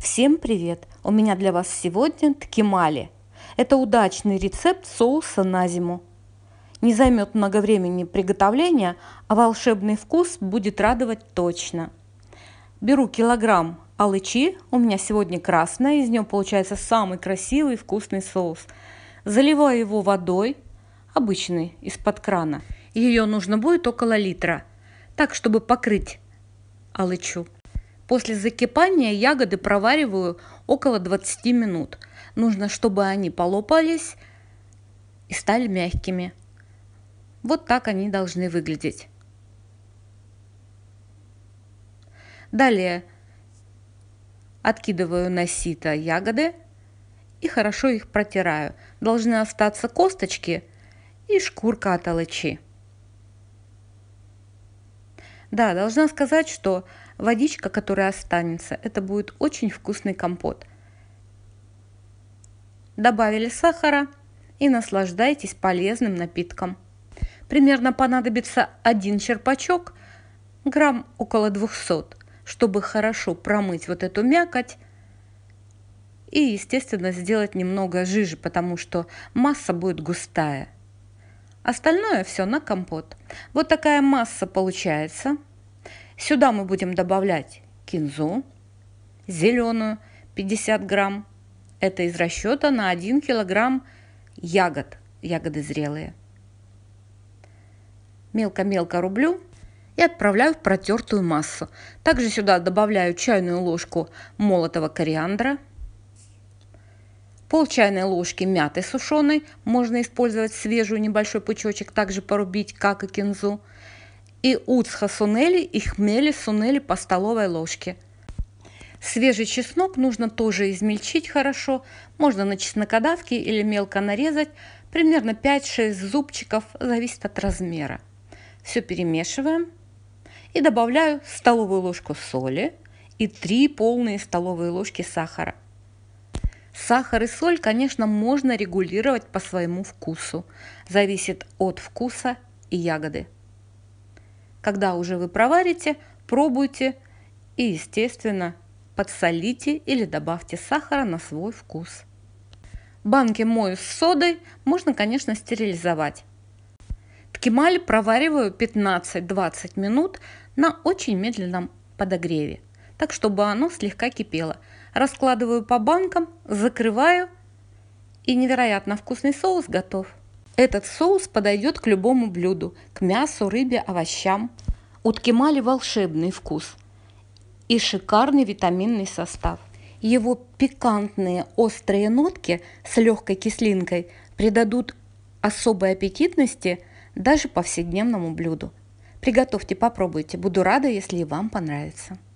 Всем привет! У меня для вас сегодня ткемали. Это удачный рецепт соуса на зиму. Не займет много времени приготовления, а волшебный вкус будет радовать точно. Беру килограмм алычи, у меня сегодня красная, из нее получается самый красивый вкусный соус. Заливаю его водой, обычной, из-под крана. Ее нужно будет около литра, так, чтобы покрыть алычу. После закипания ягоды провариваю около 20 минут. Нужно, чтобы они полопались и стали мягкими. Вот так они должны выглядеть. Далее откидываю на сито ягоды и хорошо их протираю. Должны остаться косточки и шкурка от алычи. Да, должна сказать, что водичка, которая останется, это будет очень вкусный компот. Добавили сахара и наслаждайтесь полезным напитком. Примерно понадобится один черпачок, грамм около 200, чтобы хорошо промыть вот эту мякоть и, естественно, сделать немного жижи, потому что масса будет густая – Остальное все на компот. Вот такая масса получается. Сюда мы будем добавлять кинзу, зеленую 50 грамм. Это из расчета на 1 килограмм ягод, ягоды зрелые. Мелко-мелко рублю и отправляю в протертую массу. Также сюда добавляю чайную ложку молотого кориандра – Пол чайной ложки мяты сушеной, можно использовать свежую небольшой пучочек, также порубить, как и кинзу. И уцха сунели и хмели сунели по столовой ложке. Свежий чеснок нужно тоже измельчить хорошо, можно на чеснокодавке или мелко нарезать, примерно 5-6 зубчиков, зависит от размера. Все перемешиваем и добавляю столовую ложку соли и 3 полные столовые ложки сахара – Сахар и соль, конечно, можно регулировать по своему вкусу. Зависит от вкуса и ягоды. Когда уже вы проварите, пробуйте и, естественно, подсолите или добавьте сахара на свой вкус. Банки мою с содой можно, конечно, стерилизовать. Ткемаль провариваю 15-20 минут на очень медленном подогреве – так чтобы оно слегка кипело. Раскладываю по банкам, закрываю, и невероятно вкусный соус готов. Этот соус подойдет к любому блюду, к мясу, рыбе, овощам. У ткемали волшебный вкус и шикарный витаминный состав. Его пикантные острые нотки с легкой кислинкой придадут особой аппетитности даже повседневному блюду. Приготовьте, попробуйте. Буду рада, если и вам понравится.